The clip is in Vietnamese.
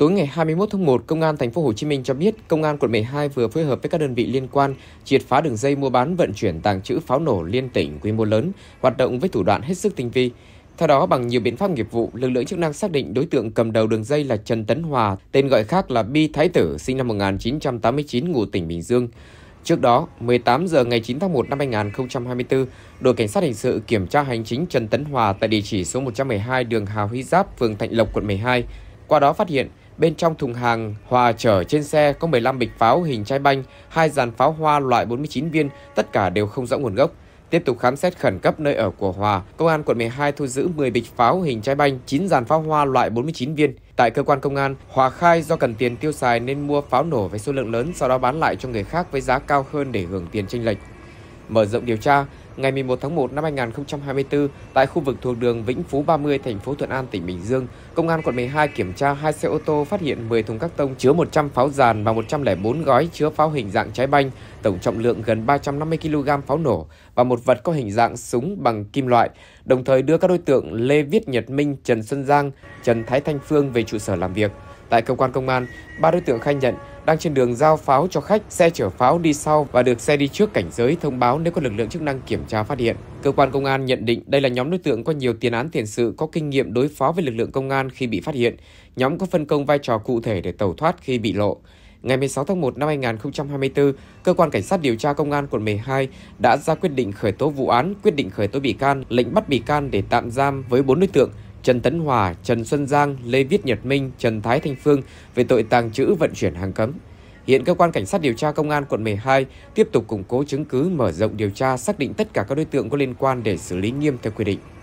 Tối ngày 21 tháng 1, Công an thành phố Hồ Chí Minh cho biết Công an quận 12 vừa phối hợp với các đơn vị liên quan triệt phá đường dây mua bán vận chuyển tàng trữ pháo nổ liên tỉnh quy mô lớn, hoạt động với thủ đoạn hết sức tinh vi. Theo đó, bằng nhiều biện pháp nghiệp vụ, lực lượng chức năng xác định đối tượng cầm đầu đường dây là Trần Tấn Hòa, tên gọi khác là Bi Thái Tử, sinh năm 1989, ngụ tỉnh Bình Dương. Trước đó, 18 giờ ngày 9 tháng 1 năm 2024, đội cảnh sát hình sự kiểm tra hành chính Trần Tấn Hòa tại địa chỉ số 112 đường Hà Huy Giáp, phường Thạnh Lộc, quận 12. Qua đó phát hiện Bên trong thùng hàng, Hòa chở trên xe có 15 bịch pháo hình trái banh, hai dàn pháo hoa loại 49 viên, tất cả đều không rõ nguồn gốc. Tiếp tục khám xét khẩn cấp nơi ở của Hòa, công an quận 12 thu giữ 10 bịch pháo hình trái banh, 9 dàn pháo hoa loại 49 viên. Tại cơ quan công an, Hòa khai do cần tiền tiêu xài nên mua pháo nổ với số lượng lớn sau đó bán lại cho người khác với giá cao hơn để hưởng tiền chênh lệch. Mở rộng điều tra, ngày 11 tháng 1 năm 2024 tại khu vực thuộc đường Vĩnh Phú 30, thành phố Thuận An, tỉnh Bình Dương, Công an quận 12 kiểm tra hai xe ô tô phát hiện 10 thùng các tông chứa 100 pháo giàn và 104 gói chứa pháo hình dạng trái banh, tổng trọng lượng gần 350 kg pháo nổ và một vật có hình dạng súng bằng kim loại, đồng thời đưa các đối tượng Lê Viết Nhật Minh, Trần Xuân Giang, Trần Thái Thanh Phương về trụ sở làm việc. Tại cơ quan công an, ba đối tượng khai nhận đang trên đường giao pháo cho khách, xe chở pháo đi sau và được xe đi trước cảnh giới thông báo nếu có lực lượng chức năng kiểm tra phát hiện. Cơ quan công an nhận định đây là nhóm đối tượng có nhiều tiền án tiền sự có kinh nghiệm đối phó với lực lượng công an khi bị phát hiện. Nhóm có phân công vai trò cụ thể để tẩu thoát khi bị lộ. Ngày 16 tháng 1 năm 2024, cơ quan cảnh sát điều tra công an quận 12 đã ra quyết định khởi tố vụ án, quyết định khởi tố bị can, lệnh bắt bị can để tạm giam với 4 đối tượng Trần Tấn Hòa, Trần Xuân Giang, Lê Viết Nhật Minh, Trần Thái Thanh Phương về tội tàng trữ vận chuyển hàng cấm. Hiện cơ quan cảnh sát điều tra công an quận 12 tiếp tục củng cố chứng cứ mở rộng điều tra xác định tất cả các đối tượng có liên quan để xử lý nghiêm theo quy định.